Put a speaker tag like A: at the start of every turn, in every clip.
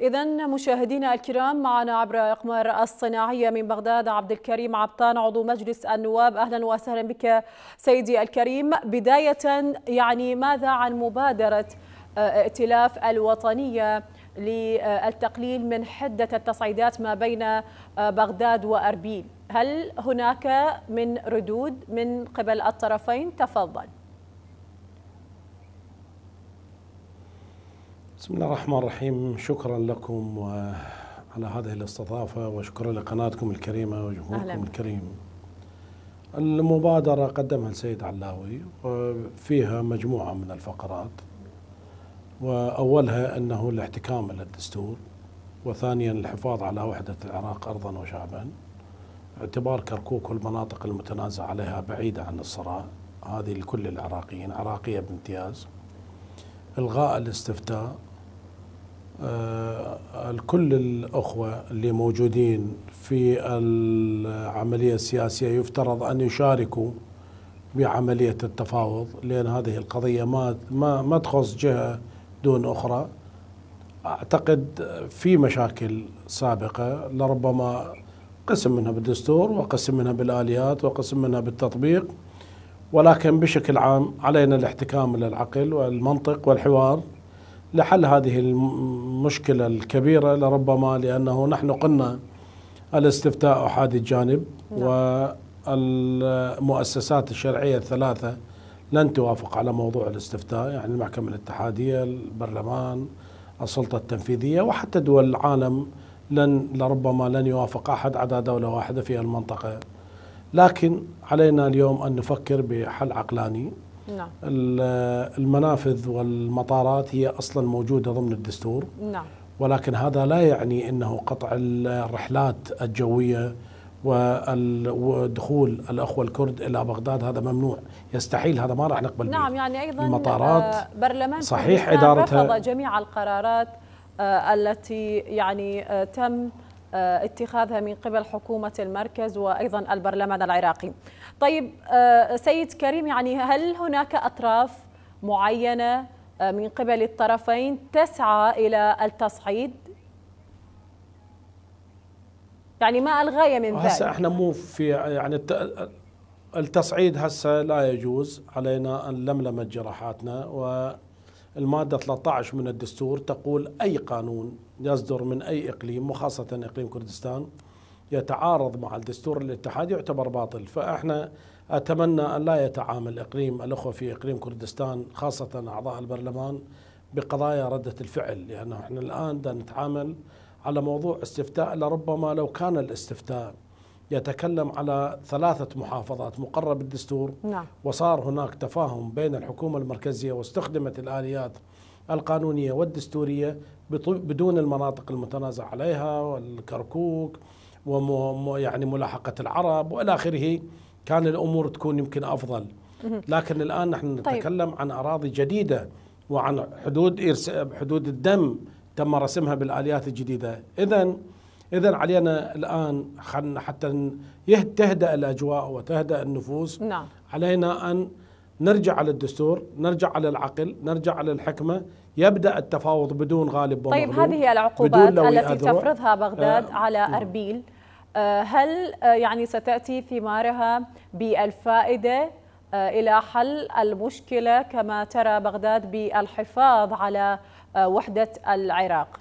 A: إذا مشاهدينا الكرام معنا عبر أقمار الصناعية من بغداد عبد الكريم عبطان عضو مجلس النواب أهلا وسهلا بك سيدي الكريم بداية يعني ماذا عن مبادرة آه، ائتلاف الوطنية للتقليل من حدة التصعيدات ما بين آه، بغداد وأربيل هل هناك من ردود من قبل الطرفين تفضل
B: بسم الله الرحمن الرحيم شكرا لكم على هذه الاستضافة وشكرا لقناتكم الكريمة وجمهوركم أهلا. الكريم المبادرة قدمها السيد علاوي وفيها مجموعة من الفقرات وأولها أنه الاحتكام إلى الدستور وثانيا الحفاظ على وحدة العراق أرضا وشعبا اعتبار كركوك والمناطق المتنازع عليها بعيدة عن الصراع هذه لكل العراقيين عراقية بامتياز إلغاء الاستفتاء آه، كل الأخوة اللي موجودين في العملية السياسية يفترض أن يشاركوا بعملية التفاوض لأن هذه القضية ما ما ما تخص جهة دون أخرى أعتقد في مشاكل سابقة لربما قسم منها بالدستور وقسم منها بالآليات وقسم منها بالتطبيق ولكن بشكل عام علينا الاحتكام للعقل والمنطق والحوار لحل هذه المشكلة الكبيرة لربما لأنه نحن قلنا الاستفتاء أحادي الجانب نعم. والمؤسسات الشرعية الثلاثة لن توافق على موضوع الاستفتاء يعني المحكمة الاتحادية البرلمان السلطة التنفيذية وحتى دول العالم لن لربما لن يوافق أحد عدا دولة واحدة في المنطقة لكن علينا اليوم أن نفكر بحل عقلاني نعم. المنافذ والمطارات هي أصلا موجودة ضمن الدستور نعم. ولكن هذا لا يعني أنه قطع الرحلات الجوية ودخول الأخوة الكرد إلى بغداد هذا ممنوع يستحيل هذا ما راح نقبل نعم يعني أيضا المطارات آه، برلمان صحيح إدارتها رفض
A: جميع القرارات آه، التي يعني آه، تم آه، اتخاذها من قبل حكومة المركز وأيضا البرلمان العراقي طيب آه، سيد كريم يعني هل هناك أطراف معينة آه، من قبل الطرفين تسعى إلى التصعيد يعني ما الغايه من ذلك هسه احنا
B: مو في يعني التصعيد هسه لا يجوز علينا ان لملم جراحاتنا و المادة 13 من الدستور تقول أي قانون يصدر من أي إقليم وخاصة إقليم كردستان يتعارض مع الدستور الاتحادي يعتبر باطل فإحنا أتمنى أن لا يتعامل إقليم الأخوة في إقليم كردستان خاصة أعضاء البرلمان بقضايا ردة الفعل لأنه إحنا الآن نتعامل على موضوع استفتاء لربما لو كان الاستفتاء يتكلم على ثلاثة محافظات مقرر بالدستور نعم. وصار هناك تفاهم بين الحكومة المركزية واستخدمت الآليات القانونية والدستورية بدون المناطق المتنازع عليها والكركوك ويعني ملاحقة العرب وإلى آخره كان الأمور تكون يمكن أفضل لكن الآن نحن طيب. نتكلم عن أراضي جديدة وعن حدود حدود الدم تم رسمها بالآليات الجديدة إذا إذا علينا الآن حتى تهدأ الأجواء وتهدأ النفوس نعم. علينا أن نرجع على الدستور نرجع على العقل نرجع على الحكمة يبدأ التفاوض بدون غالب ومغلوب طيب هذه العقوبات التي تفرضها بغداد آه على نعم. أربيل
A: آه هل آه، يعني ستأتي ثمارها بالفائدة آه، إلى حل المشكلة كما ترى بغداد بالحفاظ على آه، وحدة العراق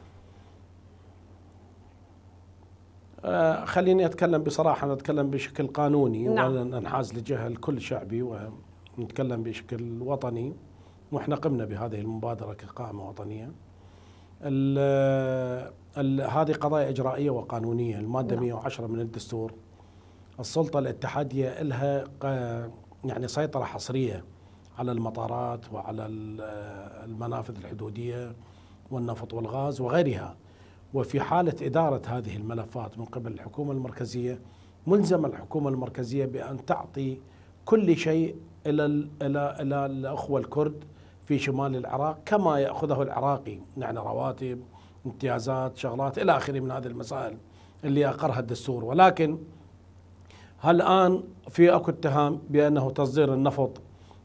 B: آه، خليني أتكلم بصراحة نتكلم بشكل قانوني نعم. ولا ننحاز لجهة الكل شعبي ونتكلم بشكل وطني واحنا قمنا بهذه المبادرة كقائمة وطنية الـ الـ هذه قضايا إجرائية وقانونية المادة نعم. 110 من الدستور السلطة الاتحادية لها يعني سيطرة حصرية على المطارات وعلى المنافذ الحدودية والنفط والغاز وغيرها وفي حالة إدارة هذه الملفات من قبل الحكومة المركزية ملزمة الحكومة المركزية بأن تعطي كل شيء إلى إلى إلى الأخوة الكرد في شمال العراق كما يأخذه العراقي يعني رواتب امتيازات شغلات إلى آخره من هذه المسائل اللي أقرها الدستور ولكن هل الآن في أكو اتهام بأنه تصدير النفط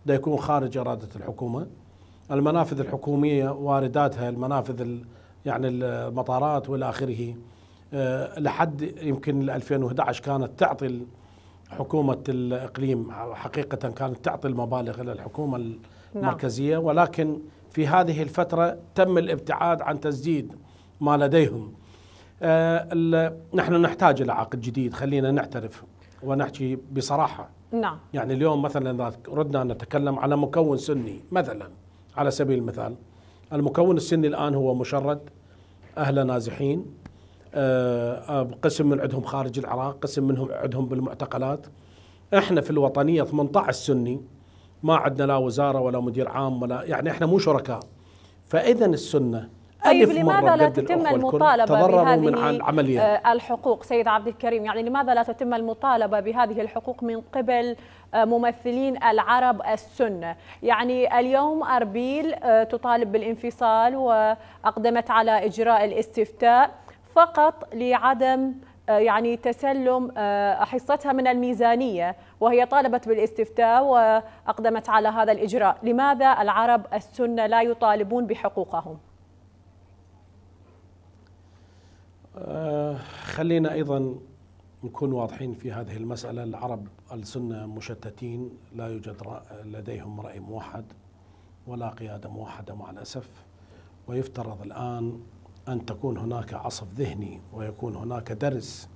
B: ده يكون خارج إرادة الحكومة المنافذ الحكومية وارداتها المنافذ يعني المطارات والى اخره آه، لحد يمكن 2011 كانت تعطي حكومه الاقليم حقيقه كانت تعطي المبالغ للحكومه نعم. المركزيه ولكن في هذه الفتره تم الابتعاد عن تسديد ما لديهم آه، نحن نحتاج الى عقد جديد خلينا نعترف ونحكي بصراحه نعم يعني اليوم مثلا اذا ردنا نتكلم على مكون سني مثلا على سبيل المثال المكون السني الان هو مشرد أهله نازحين آه، آه، قسم من عندهم خارج العراق قسم منهم عندهم بالمعتقلات احنا في الوطنيه 18 سني ما عندنا لا وزاره ولا مدير عام ولا يعني احنا مو شركاء فاذا السنه طيب لماذا لا تتم المطالبة بهذه آه،
A: الحقوق سيد عبد الكريم يعني لماذا لا تتم المطالبة بهذه الحقوق من قبل آه، ممثلين العرب السنة يعني اليوم أربيل آه، تطالب بالانفصال وأقدمت على إجراء الاستفتاء فقط لعدم يعني تسلم حصتها من الميزانية وهي طالبت بالاستفتاء وأقدمت على هذا الإجراء لماذا العرب السنة لا يطالبون بحقوقهم؟
B: آه، خلينا ايضا نكون واضحين في هذه المساله العرب السنه مشتتين لا يوجد لديهم راي موحد ولا قياده موحده مع الاسف ويفترض الان ان تكون هناك عصف ذهني ويكون هناك درس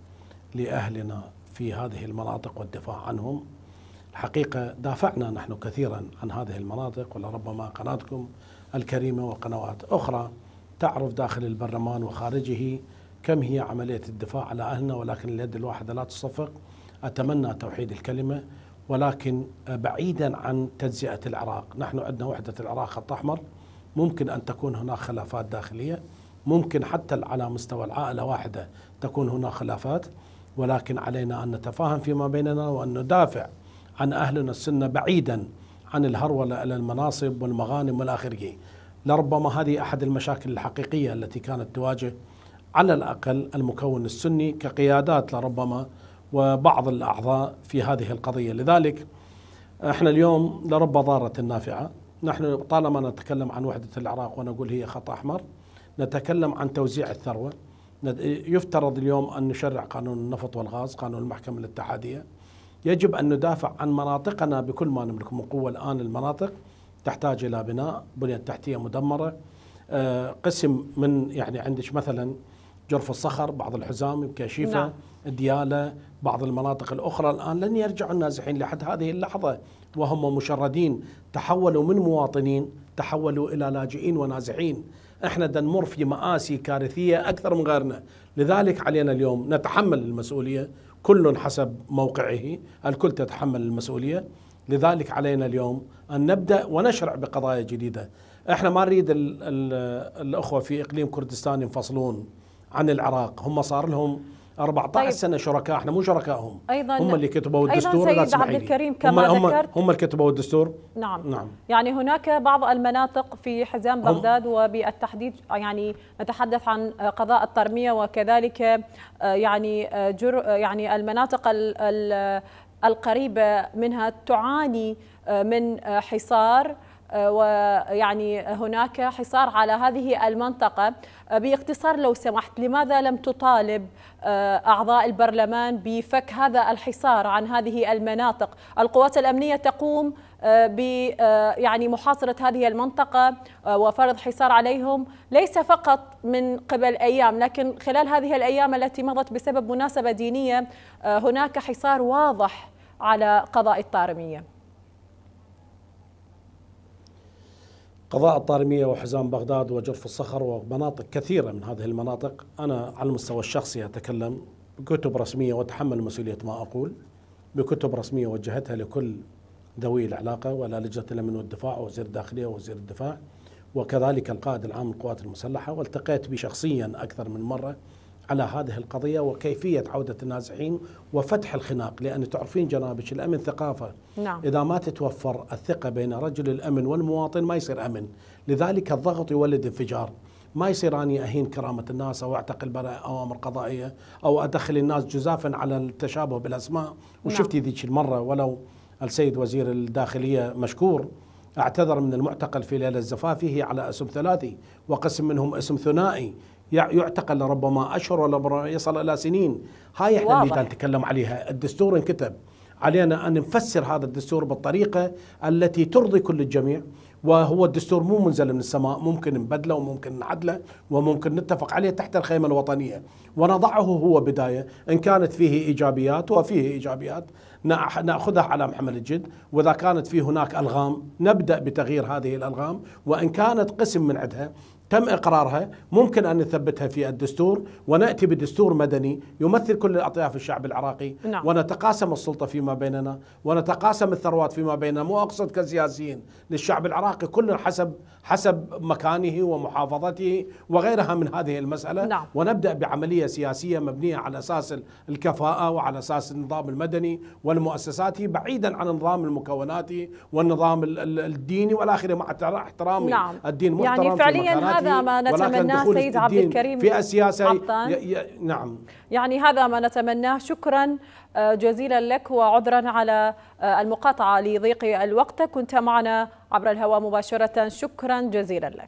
B: لاهلنا في هذه المناطق والدفاع عنهم الحقيقه دافعنا نحن كثيرا عن هذه المناطق ولربما قناتكم الكريمه وقنوات اخرى تعرف داخل البرلمان وخارجه كم هي عملية الدفاع على أهلنا ولكن اليد الواحدة لا تصفق أتمنى توحيد الكلمة ولكن بعيدا عن تجزئة العراق نحن عندنا وحدة العراق خط أحمر ممكن أن تكون هناك خلافات داخلية ممكن حتى على مستوى العائلة واحدة تكون هناك خلافات ولكن علينا أن نتفاهم فيما بيننا وأن ندافع عن أهلنا السنة بعيدا عن الهرولة إلى المناصب والمغانم والآخرية لربما هذه أحد المشاكل الحقيقية التي كانت تواجه على الأقل المكون السني كقيادات لربما وبعض الأعضاء في هذه القضية لذلك احنا اليوم لرب ضارة النافعة نحن طالما نتكلم عن وحدة العراق ونقول هي خط أحمر نتكلم عن توزيع الثروة يفترض اليوم أن نشرع قانون النفط والغاز قانون المحكمة الاتحادية يجب أن ندافع عن مناطقنا بكل ما نملك من قوة الآن المناطق تحتاج إلى بناء بنية تحتية مدمرة آه، قسم من يعني عندك مثلا جرف الصخر بعض الحزام كاشفة نعم. ديالة بعض المناطق الأخرى الآن لن يرجع النازحين لحد هذه اللحظة وهم مشردين تحولوا من مواطنين تحولوا إلى لاجئين ونازحين احنا نمر في مآسي كارثية أكثر من غيرنا لذلك علينا اليوم نتحمل المسؤولية كل حسب موقعه الكل تتحمل المسؤولية لذلك علينا اليوم أن نبدأ ونشرع بقضايا جديدة احنا ما نريد الأخوة في إقليم كردستان ينفصلون عن العراق هم صار لهم 14 طيب. سنه شركاء احنا مو شركائهم
A: ايضا هم اللي كتبوا الدستور ايضا سيد عبد الكريم كما هم ذكرت هم
B: اللي كتبوا الدستور نعم نعم
A: يعني هناك بعض المناطق في حزام بغداد وبالتحديد يعني نتحدث عن قضاء الترميه وكذلك آه، يعني آه، جر آه، يعني المناطق القريبه منها تعاني من حصار آه، ويعني هناك حصار على هذه المنطقة آه، باختصار لو سمحت لماذا لم تطالب آه، أعضاء البرلمان بفك هذا الحصار عن هذه المناطق القوات الأمنية تقوم ب يعني محاصرة هذه المنطقة وفرض حصار عليهم ليس فقط من قبل أيام لكن خلال هذه الأيام التي مضت بسبب مناسبة دينية هناك حصار واضح على قضاء الطارمية
B: قضاء الطارمية وحزام بغداد وجرف الصخر ومناطق كثيرة من هذه المناطق أنا على المستوى الشخصي أتكلم بكتب رسمية وأتحمل مسؤولية ما أقول بكتب رسمية وجهتها لكل ذوي العلاقة ولا لجنة الأمن والدفاع ووزير الداخلية ووزير الدفاع وكذلك القائد العام للقوات المسلحة والتقيت به شخصيا أكثر من مرة على هذه القضية وكيفية عودة النازحين وفتح الخناق لأن تعرفين جنابك الأمن ثقافة نعم. إذا ما تتوفر الثقة بين رجل الأمن والمواطن ما يصير أمن لذلك الضغط يولد انفجار ما يصير اني اهين كرامه الناس او اعتقل اوامر قضائيه او ادخل الناس جزافا على التشابه بالاسماء نعم. وشفتي ذيك المره ولو السيد وزير الداخليه مشكور اعتذر من المعتقل في ليله زفافه على اسم ثلاثي وقسم منهم اسم ثنائي يعتقل ربما اشهر ولا يصل الى سنين هاي احنا اللي نتكلم عليها الدستور انكتب علينا ان نفسر هذا الدستور بالطريقه التي ترضي كل الجميع وهو الدستور مو منزل من السماء ممكن نبدله وممكن نعدله وممكن نتفق عليه تحت الخيمه الوطنيه ونضعه هو بدايه ان كانت فيه ايجابيات وفيه ايجابيات ناخذها على محمل الجد واذا كانت في هناك الغام نبدا بتغيير هذه الالغام وان كانت قسم من عندها تم إقرارها ممكن أن نثبتها في الدستور ونأتي بدستور مدني يمثل كل أطياف الشعب العراقي نعم. ونتقاسم السلطة فيما بيننا ونتقاسم الثروات فيما بيننا مو أقصد كسياسيين للشعب العراقي كل حسب حسب مكانه ومحافظته وغيرها من هذه المسألة نعم. ونبدأ بعملية سياسية مبنية على أساس الكفاءة وعلى أساس النظام المدني والمؤسساتي بعيدا عن النظام المكوناتي والنظام الديني والآخر مع احترام نعم. الدين يعني محترم يعني فعليا هذا هذا يعني ما نتمناه سيد عبد الكريم في السياسة نعم
A: يعني هذا ما نتمناه شكرا آه، جزيلا لك وعذرا على آه، المقاطعة لضيق الوقت كنت معنا عبر الهواء مباشرة شكرا جزيلا لك